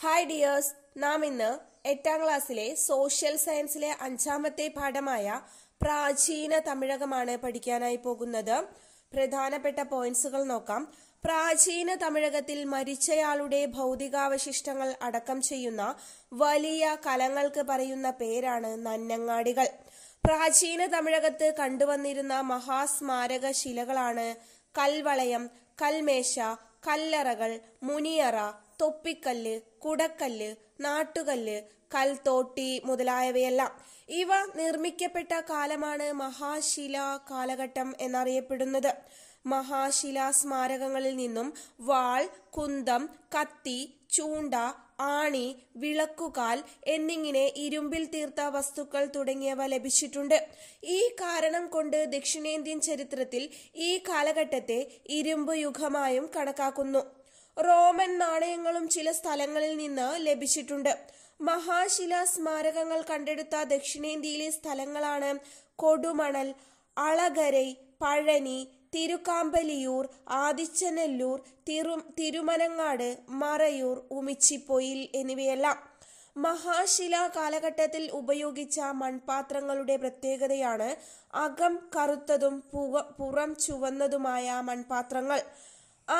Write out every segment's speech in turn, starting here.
hi dears നാം ഇന്ന് എട്ടാം ക്ലാസ്സിലെ സോഷ്യൽ സയൻസിലെ അഞ്ചാമത്തെ പാഠമായ പ്രാചീന തമിഴകമാണ് പഠിക്കാനായി പോകുന്നത് പ്രധാനപ്പെട്ട പോയിന്റ്സുകൾ നോക്കാം പ്രാചീന തമിഴകത്തിൽ മരിച്ചയാളുടെ ഭൗതികാവശിഷ്ടങ്ങൾ അടക്കം ചെയ്യുന്ന വലിയ കലങ്ങൾക്ക് പറയുന്ന പേരാണ് നന്നങ്ങാടികൾ പ്രാചീന തമിഴകത്ത് കണ്ടുവന്നിരുന്ന മഹാസ്മാരക ശിലകളാണ് കൽവളയം കൽമേശ കല്ലറകൾ മുനിയറ തൊപ്പിക്കല്ല് കുടക്കല്ല് നാട്ടുകല്ല് കൽത്തോട്ടി മുതലായവയെല്ലാം ഇവ നിർമ്മിക്കപ്പെട്ട കാലമാണ് മഹാശില കാലഘട്ടം എന്നറിയപ്പെടുന്നത് മഹാശിലാ സ്മാരകങ്ങളിൽ നിന്നും വാൾ കുന്തം കത്തി ചൂണ്ട ആണി വിളക്കുകാൽ എന്നിങ്ങനെ ഇരുമ്പിൽ തീർത്ത വസ്തുക്കൾ തുടങ്ങിയവ ലഭിച്ചിട്ടുണ്ട് ഈ കാരണം കൊണ്ട് ദക്ഷിണേന്ത്യൻ ചരിത്രത്തിൽ ഈ കാലഘട്ടത്തെ ഇരുമ്പ് യുഗമായും കണക്കാക്കുന്നു റോമൻ നാണയങ്ങളും ചില സ്ഥലങ്ങളിൽ നിന്ന് ലഭിച്ചിട്ടുണ്ട് മഹാശിലാ സ്മാരകങ്ങൾ കണ്ടെടുത്ത ദക്ഷിണേന്ത്യയിലെ സ്ഥലങ്ങളാണ് കൊടുമണൽ അളകരൈ പഴനി തിരുക്കാമ്പലിയൂർ ആദിച്ചനല്ലൂർ തിരു തിരുമനങ്ങാട് മറയൂർ ഉമിച്ചിപ്പൊയിൽ എന്നിവയെല്ലാം മഹാശില കാലഘട്ടത്തിൽ ഉപയോഗിച്ച മൺപാത്രങ്ങളുടെ പ്രത്യേകതയാണ് അകം കറുത്തതും പുറം ചുവന്നതുമായ മൺപാത്രങ്ങൾ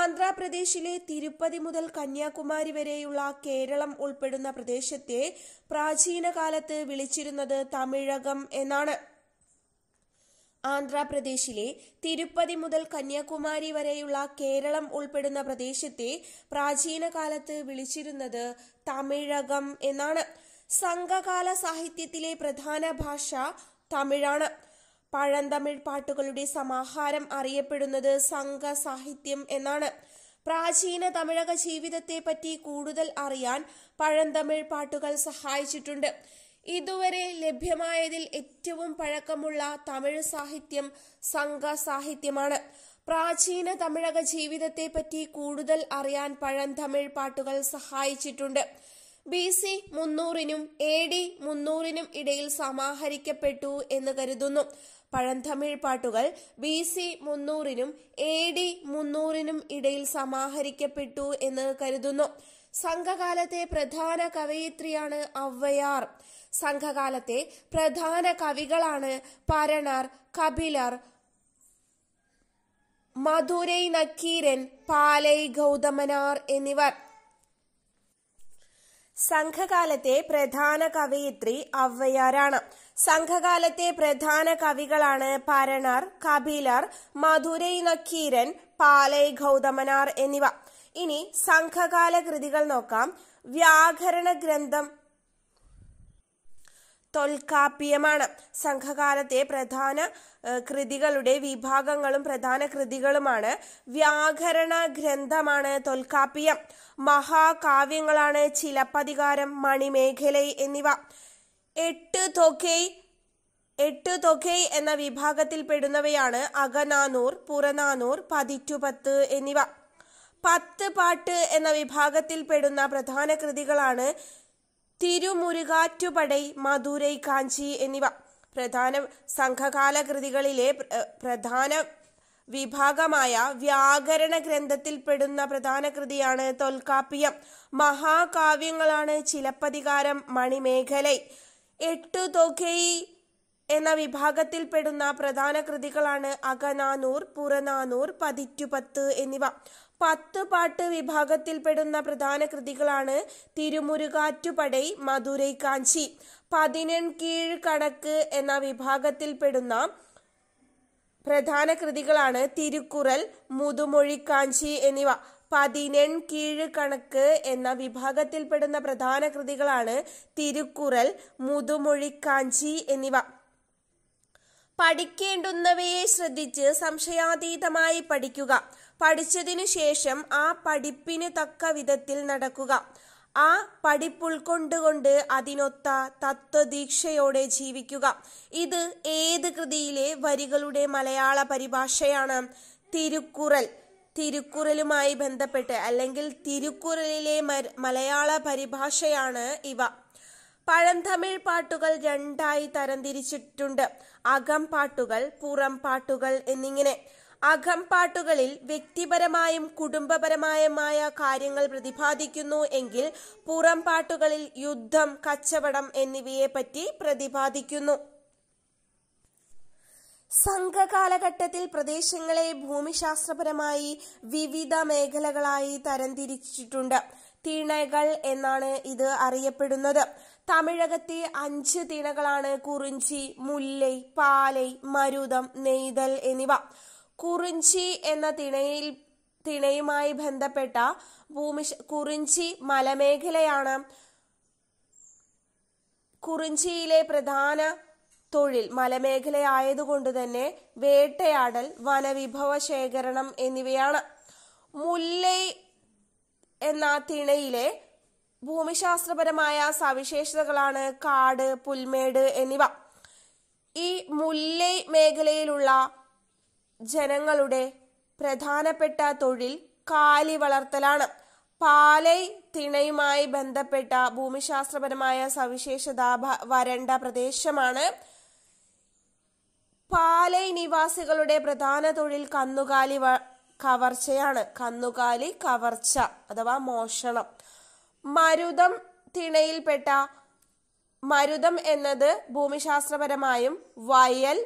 ആന്ധ്രാപ്രദേശിലെ തിരുപ്പതി മുതൽ കന്യാകുമാരി വരെയുള്ള കേരളം ഉൾപ്പെടുന്ന പ്രദേശത്തെ പ്രാചീന കാലത്ത് വിളിച്ചിരുന്നത് തമിഴകം എന്നാണ് ആന്ധ്രാപ്രദേശിലെ തിരുപ്പതി മുതൽ കന്യാകുമാരി വരെയുള്ള കേരളം ഉൾപ്പെടുന്ന പ്രദേശത്തെ പ്രാചീന കാലത്ത് വിളിച്ചിരുന്നത് തമിഴകം എന്നാണ് സംഘകാല സാഹിത്യത്തിലെ പ്രധാന ഭാഷ തമിഴാണ് പഴന്തമിഴ് പാട്ടുകളുടെ സമാഹാരം അറിയപ്പെടുന്നത് സംഘ സാഹിത്യം എന്നാണ് പ്രാചീന തമിഴക ജീവിതത്തെ പറ്റി കൂടുതൽ അറിയാൻ പഴന്തമിഴ് പാട്ടുകൾ സഹായിച്ചിട്ടുണ്ട് ഇതുവരെ ലഭ്യമായതിൽ ഏറ്റവും പഴക്കമുള്ള തമിഴ് സാഹിത്യം സംഘ സാഹിത്യമാണ് പ്രാചീന തമിഴക ജീവിതത്തെ പറ്റി കൂടുതൽ അറിയാൻ പഴന്തമിഴ് പാട്ടുകൾ സഹായിച്ചിട്ടുണ്ട് ബി സി മുന്നൂറിനും എ ഡി മുന്നൂറിനും ഇടയിൽ സമാഹരിക്കപ്പെട്ടു എന്ന് കരുതുന്നു പഴന്തമിഴ് പാട്ടുകൾ ബി സി മുന്നൂറിനും എ ഡി മുന്നൂറിനും ഇടയിൽ സമാഹരിക്കപ്പെട്ടു എന്ന് കരുതുന്നു സംഘകാലത്തെ പ്രധാന കവയിത്രിയാണ് ഔവയാർ സംഘകാലത്തെ പ്രധാന കവികളാണ് പരണർ കപിലർ മധുരൈ നക്കീരൻ പാലൈ ഗൗതമനാർ എന്നിവർ സംഘകാലത്തെ പ്രധാന കവയിത്രി അവ്വയാരാണ് സംഘകാലത്തെ പ്രധാന കവികളാണ് പരണർ കപിലർ മധുരൈ നക്കീരൻ പാലൈ ഗൗതമനാർ എന്നിവ ഇനി സംഘകാല കൃതികൾ നോക്കാം വ്യാകരണ ഗ്രന്ഥം തൊൽക്കാപ്യമാണ് സംഘകാലത്തെ പ്രധാന കൃതികളുടെ വിഭാഗങ്ങളും പ്രധാന കൃതികളുമാണ് വ്യാകരണ ഗ്രന്ഥമാണ് തൊൽക്കാപ്യം മഹാകാവ്യങ്ങളാണ് ചിലപ്പതികാരം മണിമേഖല എന്നിവ എട്ട് തൊക്കൈ എട്ട് തൊക്കൈ എന്ന വിഭാഗത്തിൽപ്പെടുന്നവയാണ് അകനാനൂർ പുറനാനൂർ പതിറ്റുപത്ത് എന്നിവ പത്ത് പാട്ട് എന്ന വിഭാഗത്തിൽപ്പെടുന്ന പ്രധാന കൃതികളാണ് തിരുമുരുകാറ്റുപടൈ മധുരൈ കാഞ്ചി എന്നിവ പ്രധാന സംഘകാല കൃതികളിലെ പ്രധാന വിഭാഗമായ വ്യാകരണ ഗ്രന്ഥത്തിൽപ്പെടുന്ന പ്രധാന കൃതിയാണ് തൊൽക്കാപ്പിയം മഹാകാവ്യങ്ങളാണ് ചിലപ്പതികാരം മണിമേഖല എട്ടു തൊകൈ എന്ന വിഭാഗത്തിൽപ്പെടുന്ന പ്രധാന കൃതികളാണ് അകനാനൂർ പുറനാനൂർ പതിറ്റുപത്ത് എന്നിവ പത്ത് പാട്ട് വിഭാഗത്തിൽപ്പെടുന്ന പ്രധാന കൃതികളാണ് തിരുമുരുകാറ്റുപടൈ മധുരൈ കാഞ്ചി പതിനെൺ കീഴ് കണക്ക് എന്ന വിഭാഗത്തിൽപ്പെടുന്ന പ്രധാന കൃതികളാണ് തിരുക്കുറൽ മുതുമൊഴിക്കാഞ്ചി എന്നിവ പതിനെൺ കീഴ് കണക്ക് എന്ന വിഭാഗത്തിൽപ്പെടുന്ന പ്രധാന കൃതികളാണ് തിരുക്കുറൽ മുതുമൊഴിക്കാഞ്ചി എന്നിവ പഠിക്കേണ്ടുന്നവയെ ശ്രദ്ധിച്ച് സംശയാതീതമായി പഠിക്കുക പഠിച്ചതിനു ശേഷം ആ പഠിപ്പിന് തക്ക വിധത്തിൽ നടക്കുക ആ പഠിപ്പുൾക്കൊണ്ടുകൊണ്ട് അതിനൊത്ത തത്വദീക്ഷയോടെ ജീവിക്കുക ഇത് ഏത് കൃതിയിലെ വരികളുടെ മലയാള പരിഭാഷയാണ് തിരുക്കുറൽ തിരുക്കുറലുമായി ബന്ധപ്പെട്ട് അല്ലെങ്കിൽ തിരുക്കുറലിലെ മലയാള പരിഭാഷയാണ് ഇവ പഴംതമിഴ് പാട്ടുകൾ രണ്ടായി തരംതിരിച്ചിട്ടുണ്ട് അകം പാട്ടുകൾ പുറം പാട്ടുകൾ എന്നിങ്ങനെ അകം പാട്ടുകളിൽ വ്യക്തിപരമായും കുടുംബപരമായുമായ കാര്യങ്ങൾ പ്രതിപാദിക്കുന്നു എങ്കിൽ പുറം പാട്ടുകളിൽ യുദ്ധം കച്ചവടം എന്നിവയെപ്പറ്റി പ്രതിപാദിക്കുന്നു സംഘകാലഘട്ടത്തിൽ പ്രദേശങ്ങളെ ഭൂമിശാസ്ത്രപരമായി വിവിധ മേഖലകളായി തരംതിരിച്ചിട്ടുണ്ട് തിണകൾ എന്നാണ് ഇത് അറിയപ്പെടുന്നത് തമിഴകത്തെ അഞ്ച് തിണകളാണ് കുറിഞ്ചി മുല്ലൈ പാലൈ മരുതം നെയ്തൽ എന്നിവ കുറിഞ്ചി എന്ന തിണയിൽ തിണയുമായി ബന്ധപ്പെട്ട ഭൂമി കുറിഞ്ചി മലമേഖലയാണ് കുറിഞ്ചിയിലെ പ്രധാന തൊഴിൽ മലമേഖലയായതുകൊണ്ട് തന്നെ വേട്ടയാടൽ വനവിഭവ ശേഖരണം എന്നിവയാണ് മുല്ലൈ എന്ന തിണയിലെ ഭൂമിശാസ്ത്രപരമായ സവിശേഷതകളാണ് കാട് പുൽമേട് എന്നിവ ഈ മുല്ലൈ മേഖലയിലുള്ള ജനങ്ങളുടെ പ്രധാനപ്പെട്ട തൊഴിൽ കാലി വളർത്തലാണ് പാലൈ തിണയുമായി ബന്ധപ്പെട്ട ഭൂമിശാസ്ത്രപരമായ സവിശേഷത വരണ്ട പ്രദേശമാണ് പാലൈ നിവാസികളുടെ പ്രധാന തൊഴിൽ കന്നുകാലി കവർച്ചയാണ് കന്നുകാലി കവർച്ച അഥവാ മോഷണം മരുതം തിണയിൽപ്പെട്ട മരുതം എന്നത് ഭൂമിശാസ്ത്രപരമായും വയൽ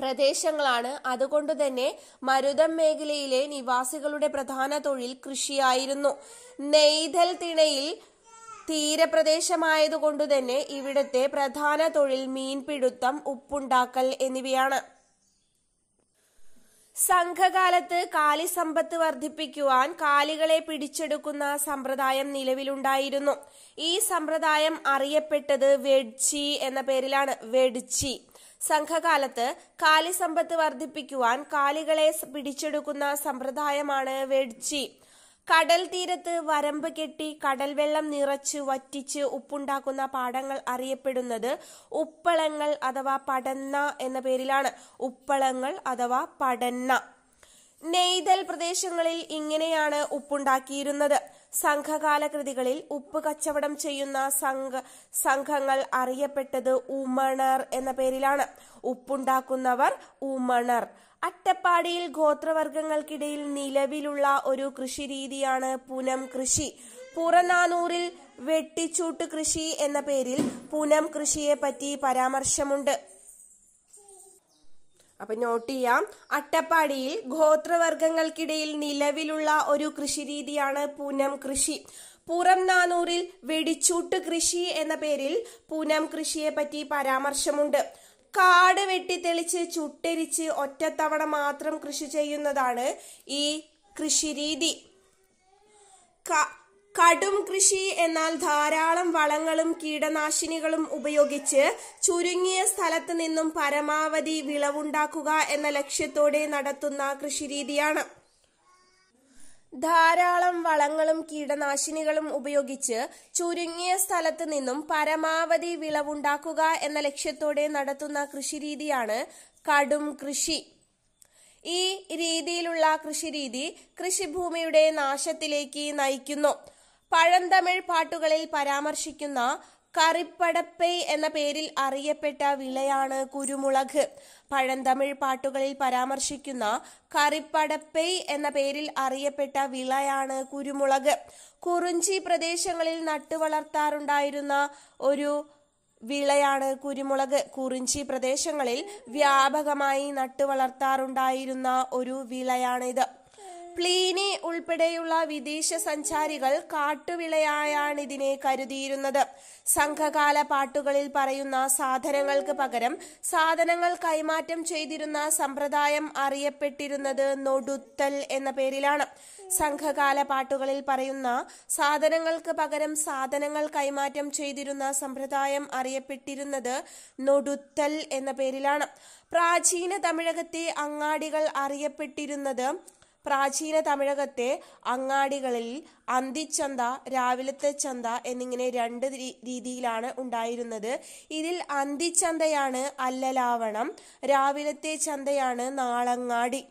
പ്രദേശങ്ങളാണ് അതുകൊണ്ട് തന്നെ മരുതം മേഖലയിലെ നിവാസികളുടെ പ്രധാന തൊഴിൽ കൃഷിയായിരുന്നു നെയ്തൽ തിണയിൽ തീരപ്രദേശമായതുകൊണ്ട് തന്നെ ഇവിടുത്തെ പ്രധാന തൊഴിൽ മീൻപിടുത്തം ഉപ്പുണ്ടാക്കൽ എന്നിവയാണ് സംഘകാലത്ത് സമ്പത്ത് വർദ്ധിപ്പിക്കുവാൻ കാലികളെ പിടിച്ചെടുക്കുന്ന സമ്പ്രദായം നിലവിലുണ്ടായിരുന്നു ഈ സമ്പ്രദായം അറിയപ്പെട്ടത് വെഡ്ചി എന്ന പേരിലാണ് വെഡ്ചി സംഘകാലത്ത് സമ്പത്ത് വർദ്ധിപ്പിക്കുവാൻ കാലികളെ പിടിച്ചെടുക്കുന്ന സമ്പ്രദായമാണ് വെഡ്ചി കടൽ തീരത്ത് വരമ്പ് കെട്ടി കടൽ വെള്ളം നിറച്ച് വറ്റിച്ച് ഉപ്പുണ്ടാക്കുന്ന പാടങ്ങൾ അറിയപ്പെടുന്നത് ഉപ്പളങ്ങൾ അഥവാ പടന്ന എന്ന പേരിലാണ് ഉപ്പളങ്ങൾ അഥവാ പടന്ന നെയ്തൽ പ്രദേശങ്ങളിൽ ഇങ്ങനെയാണ് ഉപ്പുണ്ടാക്കിയിരുന്നത് സംഘകാല കൃതികളിൽ ഉപ്പ് കച്ചവടം ചെയ്യുന്ന സംഘ സംഘങ്ങൾ അറിയപ്പെട്ടത് ഉമണർ എന്ന പേരിലാണ് ഉപ്പുണ്ടാക്കുന്നവർ ഉമണർ അട്ടപ്പാടിയിൽ ഗോത്രവർഗങ്ങൾക്കിടയിൽ നിലവിലുള്ള ഒരു കൃഷിരീതിയാണ് പുനം കൃഷി പുറനാനൂറിൽ വെട്ടിച്ചൂട്ട് കൃഷി എന്ന പേരിൽ പുനം കൃഷിയെ പറ്റി പരാമർശമുണ്ട് അപ്പൊ നോട്ട് ചെയ്യാം അട്ടപ്പാടിയിൽ ഗോത്രവർഗങ്ങൾക്കിടയിൽ നിലവിലുള്ള ഒരു കൃഷിരീതിയാണ് പൂനം കൃഷി പുറം നാനൂറിൽ വെടിച്ചൂട്ട് കൃഷി എന്ന പേരിൽ പൂനം കൃഷിയെ പറ്റി പരാമർശമുണ്ട് കാട് വെട്ടിത്തെളിച്ച് ചുട്ടരിച്ച് ഒറ്റത്തവണ മാത്രം കൃഷി ചെയ്യുന്നതാണ് ഈ കൃഷിരീതി കടും കൃഷി എന്നാൽ ധാരാളം വളങ്ങളും കീടനാശിനികളും ഉപയോഗിച്ച് ചുരുങ്ങിയ സ്ഥലത്ത് നിന്നും പരമാവധി വിളവുണ്ടാക്കുക എന്ന ലക്ഷ്യത്തോടെ നടത്തുന്ന കൃഷിരീതിയാണ് ധാരാളം വളങ്ങളും കീടനാശിനികളും ഉപയോഗിച്ച് ചുരുങ്ങിയ സ്ഥലത്ത് നിന്നും പരമാവധി വിളവുണ്ടാക്കുക എന്ന ലക്ഷ്യത്തോടെ നടത്തുന്ന കൃഷിരീതിയാണ് കടും കൃഷി ഈ രീതിയിലുള്ള കൃഷിരീതി കൃഷിഭൂമിയുടെ നാശത്തിലേക്ക് നയിക്കുന്നു പഴന്തമിഴ് പാട്ടുകളിൽ പരാമർശിക്കുന്ന കറിപ്പടപ്പൈ എന്ന പേരിൽ അറിയപ്പെട്ട വിളയാണ് കുരുമുളക് പഴന്തമിഴ് പാട്ടുകളിൽ പരാമർശിക്കുന്ന കറിപ്പടപ്പൈ എന്ന പേരിൽ അറിയപ്പെട്ട വിളയാണ് കുരുമുളക് കുറിഞ്ചി പ്രദേശങ്ങളിൽ നട്ടുവളർത്താറുണ്ടായിരുന്ന ഒരു വിളയാണ് കുരുമുളക് കുറിഞ്ചി പ്രദേശങ്ങളിൽ വ്യാപകമായി നട്ടുവളർത്താറുണ്ടായിരുന്ന ഒരു വിളയാണിത് പ്ലീനി ഉൾപ്പെടെയുള്ള വിദേശ സഞ്ചാരികൾ കാട്ടുവിളയായാണിതിനെ കരുതിയിരുന്നത് സംഘകാല പാട്ടുകളിൽ പറയുന്ന സാധനങ്ങൾക്ക് പകരം സാധനങ്ങൾ കൈമാറ്റം ചെയ്തിരുന്ന സമ്പ്രദായം അറിയപ്പെട്ടിരുന്നത് നൊടുത്തൽ എന്ന പേരിലാണ് സംഘകാല പാട്ടുകളിൽ പറയുന്ന സാധനങ്ങൾക്ക് പകരം സാധനങ്ങൾ കൈമാറ്റം ചെയ്തിരുന്ന സമ്പ്രദായം അറിയപ്പെട്ടിരുന്നത് നൊടുത്തൽ എന്ന പേരിലാണ് പ്രാചീന തമിഴകത്തെ അങ്ങാടികൾ അറിയപ്പെട്ടിരുന്നത് പ്രാചീന തമിഴകത്തെ അങ്ങാടികളിൽ അന്തിച്ചന്ത രാവിലത്തെ ചന്ത എന്നിങ്ങനെ രണ്ട് രീതിയിലാണ് ഉണ്ടായിരുന്നത് ഇതിൽ അന്തിച്ചന്തയാണ് അല്ലലാവണം രാവിലത്തെ ചന്തയാണ് നാളങ്ങാടി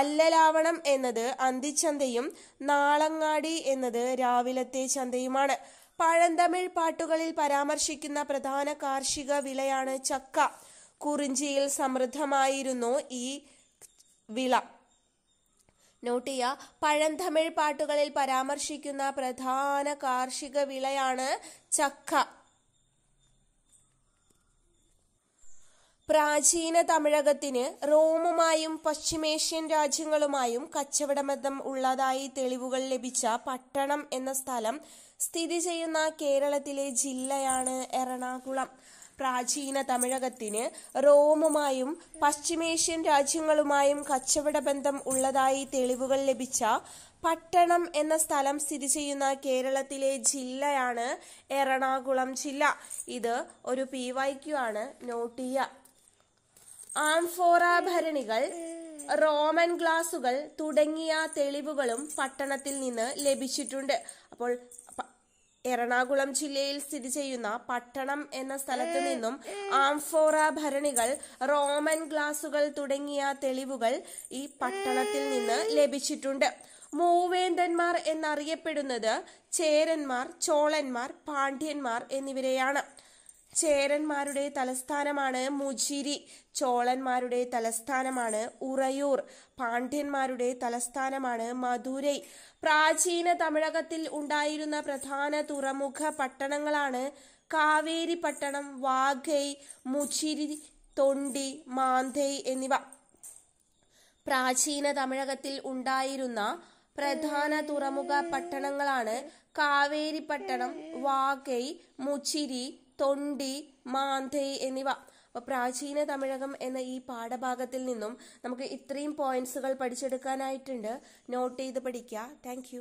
അല്ലലാവണം എന്നത് അന്തിച്ചന്തയും നാളങ്ങാടി എന്നത് രാവിലത്തെ ചന്തയുമാണ് പഴന്തമിഴ് പാട്ടുകളിൽ പരാമർശിക്കുന്ന പ്രധാന കാർഷിക വിളയാണ് ചക്ക കുറിഞ്ചിയിൽ സമൃദ്ധമായിരുന്നു ഈ വിള നോട്ട് ചെയ്യുക പഴന്തമിഴ് പാട്ടുകളിൽ പരാമർശിക്കുന്ന പ്രധാന കാർഷിക വിളയാണ് ചക്ക പ്രാചീന തമിഴകത്തിന് റോമുമായും പശ്ചിമേഷ്യൻ രാജ്യങ്ങളുമായും കച്ചവടബന്ധം ഉള്ളതായി തെളിവുകൾ ലഭിച്ച പട്ടണം എന്ന സ്ഥലം സ്ഥിതി ചെയ്യുന്ന കേരളത്തിലെ ജില്ലയാണ് എറണാകുളം പ്രാചീന തമിഴകത്തിന് റോമുമായും പശ്ചിമേഷ്യൻ രാജ്യങ്ങളുമായും കച്ചവട ബന്ധം ഉള്ളതായി തെളിവുകൾ ലഭിച്ച പട്ടണം എന്ന സ്ഥലം സ്ഥിതി ചെയ്യുന്ന കേരളത്തിലെ ജില്ലയാണ് എറണാകുളം ജില്ല ഇത് ഒരു പി വൈക്യു ആണ് നോട്ട് ആംഫോറ ഭരണികൾ റോമൻ ഗ്ലാസുകൾ തുടങ്ങിയ തെളിവുകളും പട്ടണത്തിൽ നിന്ന് ലഭിച്ചിട്ടുണ്ട് അപ്പോൾ എറണാകുളം ജില്ലയിൽ സ്ഥിതി ചെയ്യുന്ന പട്ടണം എന്ന സ്ഥലത്തു നിന്നും ആംഫോറ ഭരണികൾ റോമൻ ഗ്ലാസുകൾ തുടങ്ങിയ തെളിവുകൾ ഈ പട്ടണത്തിൽ നിന്ന് ലഭിച്ചിട്ടുണ്ട് മൂവേന്തന്മാർ എന്നറിയപ്പെടുന്നത് ചേരന്മാർ ചോളന്മാർ പാണ്ഡ്യന്മാർ എന്നിവരെയാണ് ചേരന്മാരുടെ തലസ്ഥാനമാണ് മുചിരി ചോളന്മാരുടെ തലസ്ഥാനമാണ് ഉറയൂർ പാണ്ഡ്യന്മാരുടെ തലസ്ഥാനമാണ് മധുരൈ പ്രാചീന തമിഴകത്തിൽ ഉണ്ടായിരുന്ന പ്രധാന തുറമുഖ പട്ടണങ്ങളാണ് കാവേരി പട്ടണം വാഗൈ മുചിരി തൊണ്ടി മാന്ധൈ എന്നിവ പ്രാചീന തമിഴകത്തിൽ ഉണ്ടായിരുന്ന പ്രധാന തുറമുഖ പട്ടണങ്ങളാണ് കാവേരി പട്ടണം വാഗൈ മുച്ചിരി തൊണ്ടി മാന്ധൈ എന്നിവ പ്രാചീന തമിഴകം എന്ന ഈ പാഠഭാഗത്തിൽ നിന്നും നമുക്ക് ഇത്രയും പോയിന്റ്സുകൾ പഠിച്ചെടുക്കാനായിട്ടുണ്ട് നോട്ട് ചെയ്ത് പഠിക്കുക താങ്ക്